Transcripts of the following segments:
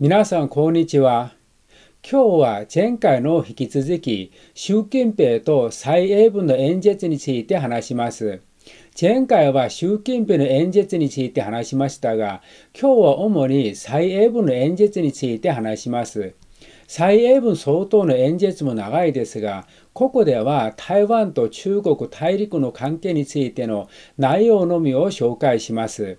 皆さん、こんにちは。今日は前回の引き続き、習近平と蔡英文の演説について話します。前回は習近平の演説について話しましたが、今日は主に蔡英文の演説について話します。蔡英文総統の演説も長いですが、ここでは台湾と中国大陸の関係についての内容のみを紹介します。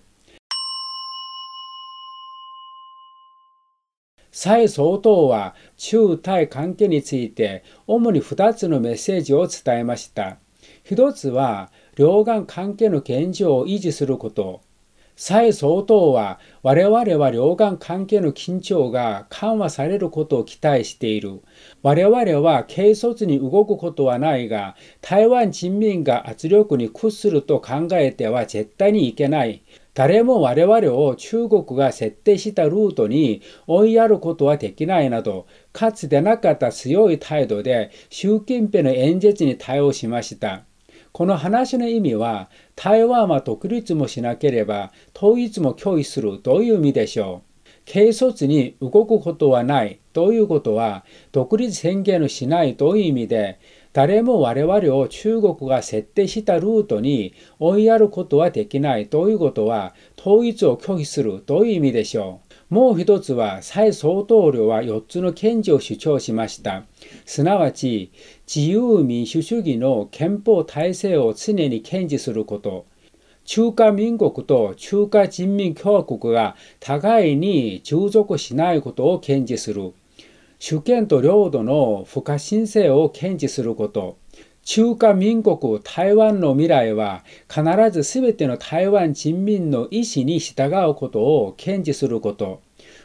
蔡総統は中台関係について主に2つのメッセージを伝えました。1つは両岸関係の現状を維持すること。蔡総統は我々は両岸関係の緊張が緩和されることを期待している。我々は軽率に動くことはないが、台湾人民が圧力に屈すると考えては絶対にいけない。誰も我々を中国が設定したルートに追いやることはできないなど、かつてなかった強い態度で習近平の演説に対応しました。この話の意味は、台湾は独立もしなければ統一も拒否するという意味でしょう。軽率に動くことはない。ということは独立宣言をしないという意味で誰も我々を中国が設定したルートに追いやることはできないということは統一を拒否するという意味でしょう。もう一つは蔡総統領は4つの権利を主張しました。すなわち自由民主主義の憲法体制を常に堅持すること。中華民国と中華人民共和国が互いに従属しないことを堅持する。主権と領土の不可申請を堅持すること、中華民国台湾の未来は必ず全ての台湾人民の意思に従うことを堅持すること。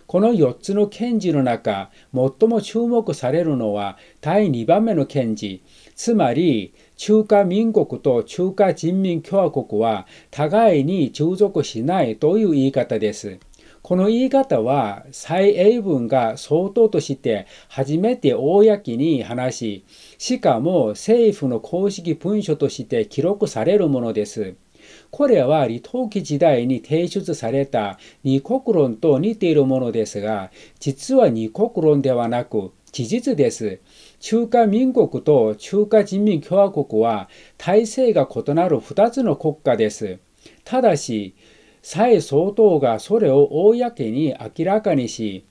この4つの堅持の中、最も注目されるのは第2番目の堅持。つまり、中華民国と中華人民共和国は互いに従属しないという言い方です。この言い方は蔡英文が総統として初めて公に話し、しかも政府の公式文書として記録されるものです。これは李登輝時代に提出された二国論と似ているものですが、実は二国論ではなく事実です。中華民国と中華人民共和国は体制が異なる2つの国家です。ただし、蔡総統がそれを公に明らかにし、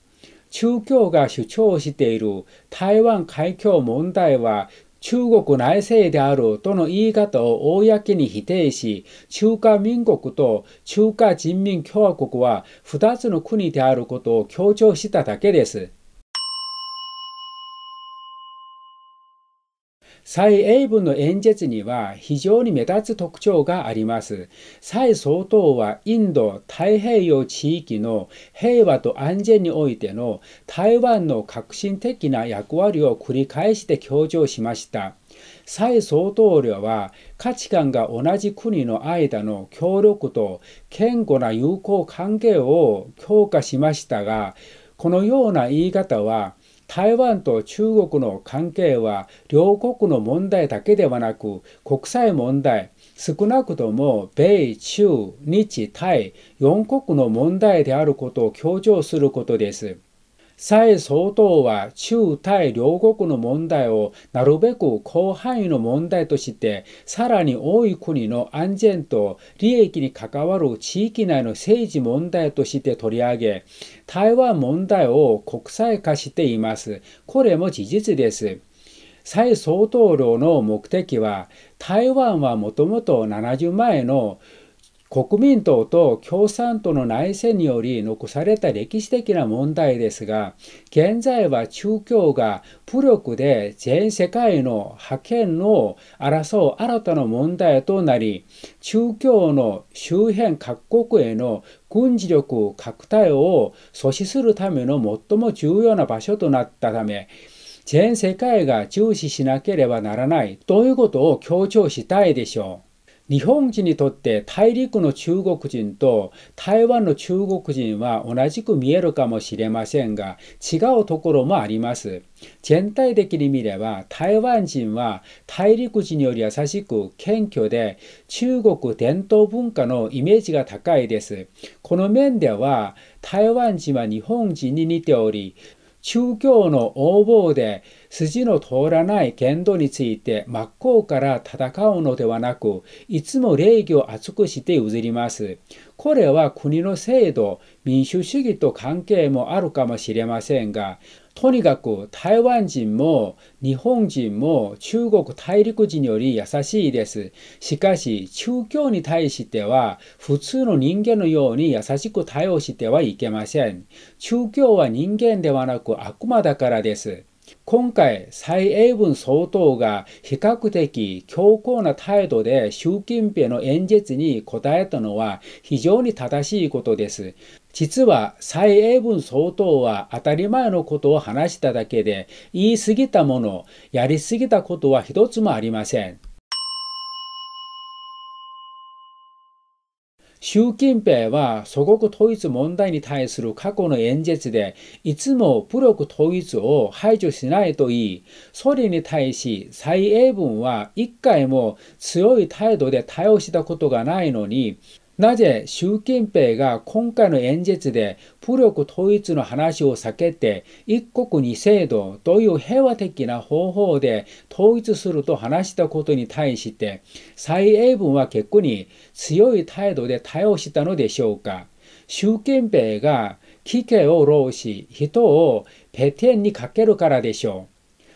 中共が主張している台湾海峡問題は中国内政であるとの言い方を公に否定し、中華民国と中華人民共和国は2つの国であることを強調しただけです。蔡英文の演説には非常に目立つ特徴があります。蔡総統はインド太平洋地域の平和と安全においての台湾の革新的な役割を繰り返して強調しました。蔡総統領は価値観が同じ国の間の協力と堅固な友好関係を強化しましたが、このような言い方は台湾と中国の関係は両国の問題だけではなく国際問題少なくとも米中日台4国の問題であることを強調することです。蔡総統は中台両国の問題をなるべく広範囲の問題としてさらに多い国の安全と利益に関わる地域内の政治問題として取り上げ台湾問題を国際化しています。これも事実です。蔡総統領の目的は台湾はもともと70前の国民党と共産党の内戦により残された歴史的な問題ですが、現在は中共が武力で全世界の覇権を争う新たな問題となり、中共の周辺各国への軍事力拡大を阻止するための最も重要な場所となったため、全世界が重視しなければならないということを強調したいでしょう。日本人にとって大陸の中国人と台湾の中国人は同じく見えるかもしれませんが違うところもあります。全体的に見れば台湾人は大陸人より優しく謙虚で中国伝統文化のイメージが高いです。この面では台湾人は日本人に似ており宗教の横暴で筋の通らない言動について真っ向から戦うのではなく、いつも礼儀を厚くして譲ります。これは国の制度、民主主義と関係もあるかもしれませんが、とにかく台湾人も日本人も中国大陸人より優しいです。しかし、宗教に対しては普通の人間のように優しく対応してはいけません。宗教は人間ではなく悪魔だからです。今回、蔡英文総統が比較的強硬な態度で習近平の演説に答えたのは非常に正しいことです。実は蔡英文総統は当たり前のことを話しただけで言い過ぎたもの、やり過ぎたことは一つもありません。習近平は祖国統一問題に対する過去の演説で、いつも武力統一を排除しないと言い、それに対し蔡英文は一回も強い態度で対応したことがないのに、なぜ習近平が今回の演説で武力統一の話を避けて一国二制度という平和的な方法で統一すると話したことに対して蔡英文は結構に強い態度で対応したのでしょうか習近平が危険を浪し人をペテンにかけるからでしょう。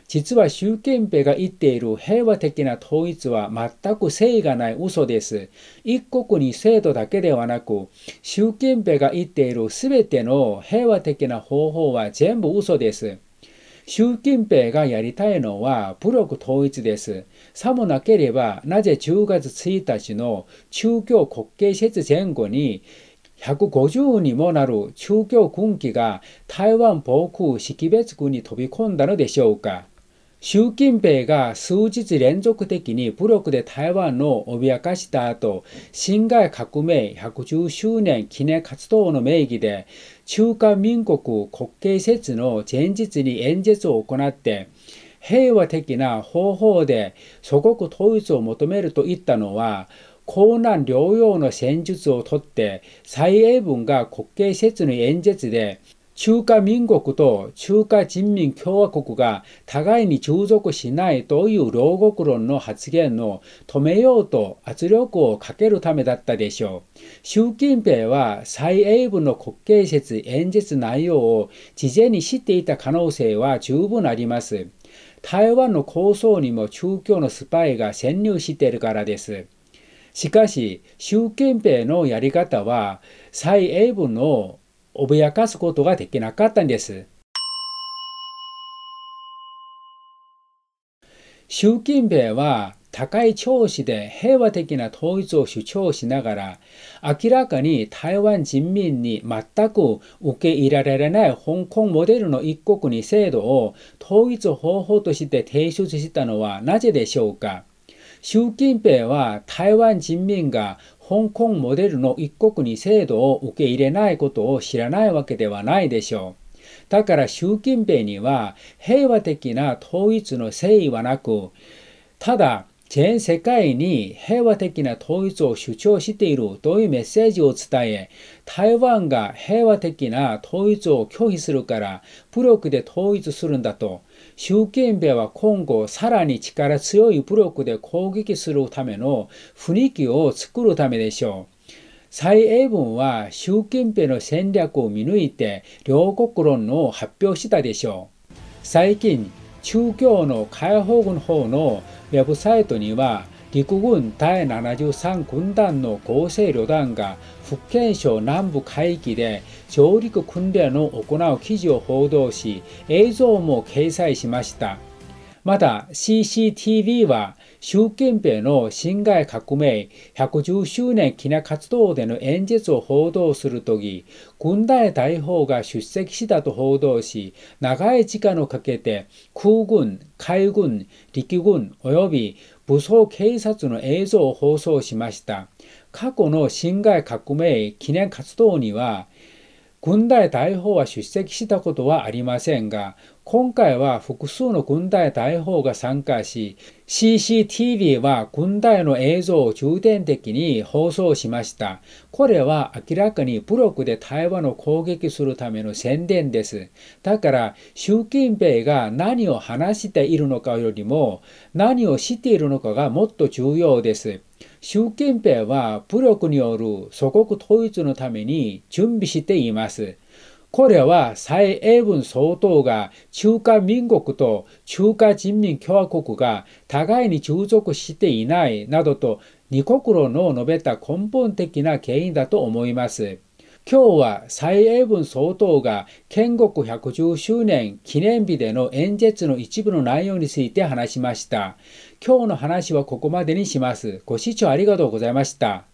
実は習近平が言っている平和的な統一は全く誠意がない嘘です。一国に制度だけではなく、習近平が言っている全ての平和的な方法は全部嘘です。習近平がやりたいのは武力統一です。さもなければ、なぜ10月1日の中共国慶節前後に150にもなる中共軍機が台湾防空識別区に飛び込んだのでしょうか。習近平が数日連続的に武力で台湾を脅かした後、辛亥革命110周年記念活動の名義で、中華民国国慶節の前日に演説を行って、平和的な方法で祖国統一を求めると言ったのは、高難療養の戦術をとって、蔡英文が国慶節の演説で、中華民国と中華人民共和国が互いに従属しないという牢獄論の発言を止めようと圧力をかけるためだったでしょう。習近平は蔡英文の国慶節演説内容を事前に知っていた可能性は十分あります。台湾の構想にも中共のスパイが潜入しているからです。しかし、習近平のやり方は、蔡英文の脅かすことができなかったんです。習近平は高い調子で平和的な統一を主張しながら、明らかに台湾人民に全く受け入れられない香港モデルの一国に制度を統一方法として提出したのはなぜでしょうか習近平は台湾人民が香港モデルの一国に制度を受け入れないことを知らないわけではないでしょう。だから習近平には平和的な統一の誠意はなく、ただ全世界に平和的な統一を主張しているというメッセージを伝え、台湾が平和的な統一を拒否するから武力で統一するんだと、習近平は今後さらに力強い武力で攻撃するための雰囲気を作るためでしょう。蔡英文は習近平の戦略を見抜いて両国論を発表したでしょう。最近、中共の解放軍法のウェブサイトには陸軍第73軍団の合成旅団が福建省南部海域で上陸訓練を行う記事を報道し映像も掲載しましたまた CCTV は習近平の辛亥革命110周年記念活動での演説を報道するとき、軍隊大砲が出席したと報道し、長い時間をかけて空軍、海軍、陸軍及び武装警察の映像を放送しました。過去の辛亥革命記念活動には、軍隊大砲は出席したことはありませんが、今回は複数の軍隊大砲が参加し、CCTV は軍隊の映像を重点的に放送しました。これは明らかに武力で台湾を攻撃するための宣伝です。だから、習近平が何を話しているのかよりも、何をしているのかがもっと重要です。習近平は武力による祖国統一のために準備しています。これは蔡英文総統が中華民国と中華人民共和国が互いに従属していないなどと二国論の述べた根本的な原因だと思います。今日は蔡英文総統が建国110周年記念日での演説の一部の内容について話しました。今日の話はここまでにします。ご視聴ありがとうございました。